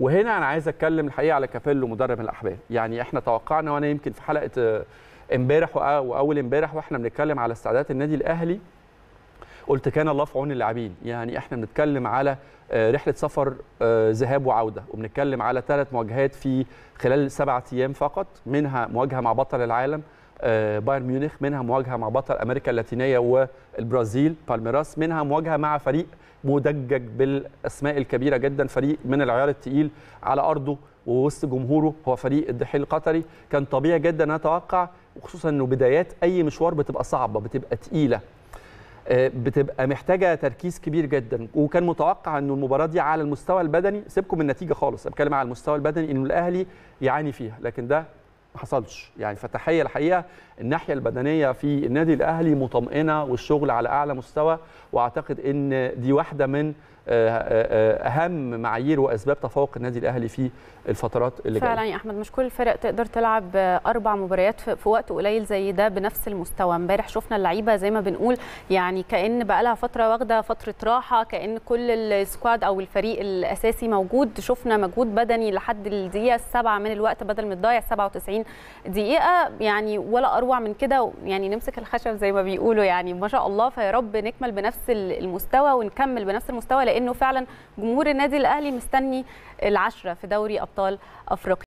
وهنا انا عايز اتكلم الحقيقه على كافيلو مدرب الاحباب يعني احنا توقعنا وانا يمكن في حلقه آه، امبارح واول امبارح واحنا بنتكلم على استعدادات النادي الاهلي قلت كان الله في عون اللاعبين يعني احنا بنتكلم على آه، رحله سفر آه، ذهاب وعوده وبنتكلم على ثلاث مواجهات في خلال سبعة ايام فقط منها مواجهه مع بطل العالم آه، بايرن ميونخ منها مواجهه مع بطل امريكا اللاتينيه والبرازيل بالميراس منها مواجهه مع فريق مدجج بالاسماء الكبيره جدا فريق من العيار الثقيل على ارضه ووسط جمهوره هو فريق الدحيل القطري كان طبيعي جدا اتوقع وخصوصا انه بدايات اي مشوار بتبقى صعبه بتبقى ثقيله آه، بتبقى محتاجه تركيز كبير جدا وكان متوقع انه المباراه دي على المستوى البدني سيبكم من النتيجه خالص بتكلم على المستوى البدني انه الاهلي يعاني فيها لكن ده ما حصلش يعني فتحيه الحقيقه الناحيه البدنيه في النادي الاهلي مطمئنه والشغل على اعلى مستوى واعتقد ان دي واحده من آه، آه، آه، اهم معايير واسباب تفوق النادي الاهلي في الفترات اللي جايه فعلا يا احمد مش كل الفرق تقدر تلعب اربع مباريات في وقت قليل زي ده بنفس المستوى امبارح شفنا اللعيبه زي ما بنقول يعني كان بقى لها فتره واخده فتره راحه كان كل السكواد او الفريق الاساسي موجود شفنا مجهود بدني لحد الدقيقه السابعه من الوقت بدل ما تضيع 97 20 دقيقه يعني ولا اروع من كده يعني نمسك الخشب زي ما بيقولوا يعني ما شاء الله فيا رب نكمل بنفس المستوى ونكمل بنفس المستوى لانه فعلا جمهور النادي الاهلي مستني العشره في دوري ابطال افريقيا